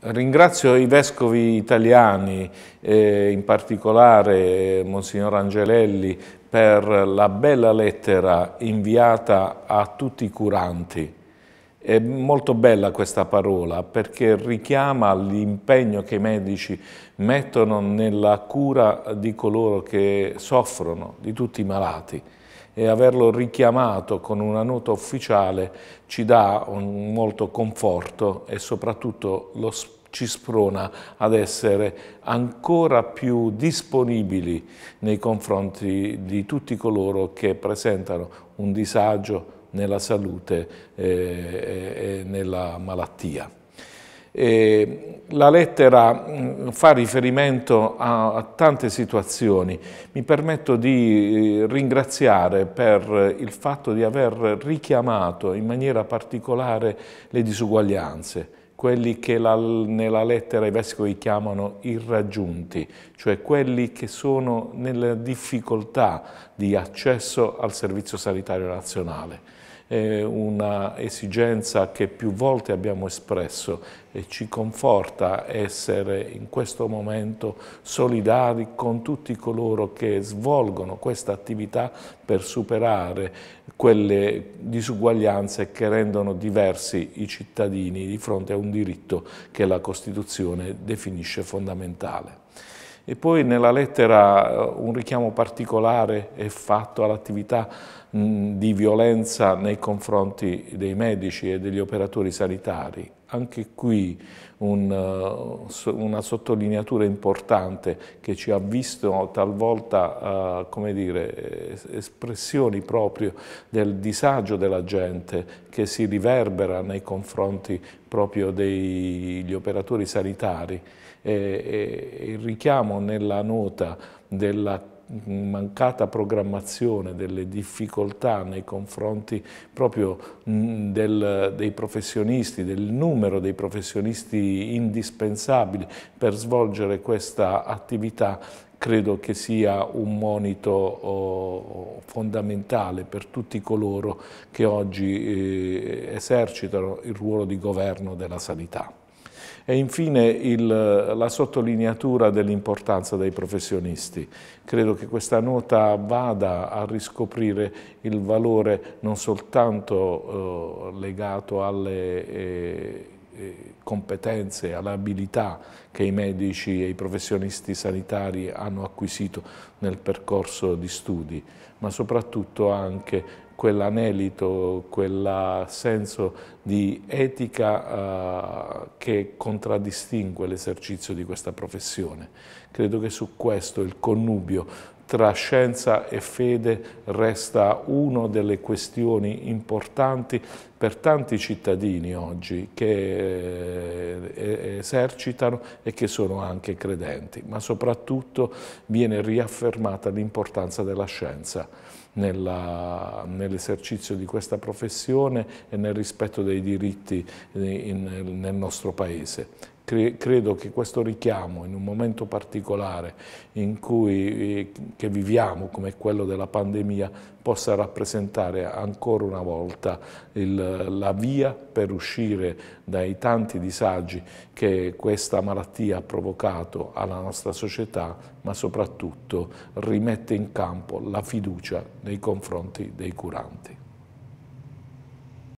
Ringrazio i vescovi italiani, eh, in particolare eh, Monsignor Angelelli, per la bella lettera inviata a tutti i curanti. È molto bella questa parola perché richiama l'impegno che i medici mettono nella cura di coloro che soffrono, di tutti i malati e averlo richiamato con una nota ufficiale ci dà un, molto conforto e soprattutto lo, ci sprona ad essere ancora più disponibili nei confronti di tutti coloro che presentano un disagio nella salute eh, e nella malattia. Eh, la lettera mh, mm, fa riferimento a, a, tante situazioni. Mi permetto di eh, ringraziare per il fatto di aver richiamato in maniera particolare le disuguaglianze, quelli che la, nella lettera i vescovi chiamano irraggiunti, cioè quelli che sono nella difficoltà di accesso al Servizio Sanitario Nazionale eh, una esigenza che più volte abbiamo espresso e ci conforta essere in questo momento solidari con tutti coloro che svolgono questa attività per superare quelle disuguaglianze che rendono diversi i cittadini di fronte a un diritto che la Costituzione definisce fondamentale. E poi nella lettera eh, un richiamo particolare è fatto all'attività di violenza nei confronti dei medici e degli operatori sanitari. Anche qui un, eh, una sottolineatura importante che ci ha visto talvolta eh, come dire, espressioni proprio del disagio della gente che si riverbera nei confronti proprio degli operatori sanitari. E, e, il richiamo nella nota della mancata programmazione, delle difficoltà nei confronti proprio mm, del, dei professionisti, del numero dei professionisti indispensabili per svolgere questa attività credo che sia un monito fondamentale per tutti coloro che oggi eh, esercitano il ruolo di governo della sanità. E infine il, la sottolineatura dell'importanza dei professionisti. Credo che questa nota vada a riscoprire il valore non soltanto eh, legato alle... Eh, eh competenze, alle abilità che i medici e i professionisti sanitari hanno acquisito nel percorso di studi, ma soprattutto anche quell'anelito, quel senso di etica eh, che contraddistingue l'esercizio di questa professione. Credo che su questo il connubio tra scienza e fede resta una delle questioni importanti per tanti cittadini oggi che eh, esercitano e che sono anche credenti, ma soprattutto viene riaffermata l'importanza della scienza nell'esercizio di questa professione e nel rispetto dei diritti eh, nel nostro Paese. Cre credo che questo richiamo in un momento particolare in cui, eh, che viviamo, come quello della pandemia, possa rappresentare ancora una volta il, la via per uscire dai tanti disagi che questa malattia ha provocato alla nostra società, ma soprattutto rimette in campo la fiducia nei confronti dei curanti.